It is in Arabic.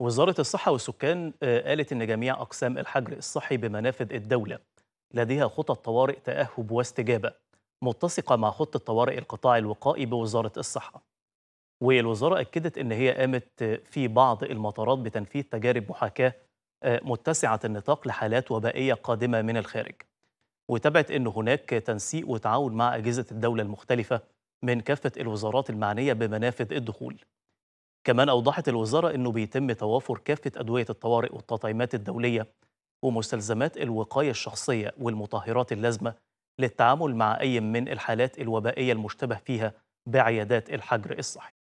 وزارة الصحة والسكان آه، قالت إن جميع أقسام الحجر الصحي بمنافذ الدولة لديها خطط طوارئ تأهب واستجابة متسقة مع خطة طوارئ القطاع الوقائي بوزارة الصحة والوزارة أكدت إن هي قامت في بعض المطارات بتنفيذ تجارب محاكاة آه، متسعة النطاق لحالات وبائية قادمة من الخارج وتابعت إن هناك تنسيق وتعاون مع أجهزة الدولة المختلفة من كافة الوزارات المعنية بمنافذ الدخول كمان أوضحت الوزارة أنه بيتم توافر كافة أدوية الطوارئ والتطعيمات الدولية ومستلزمات الوقاية الشخصية والمطهرات اللازمة للتعامل مع أي من الحالات الوبائية المشتبه فيها بعيادات الحجر الصحي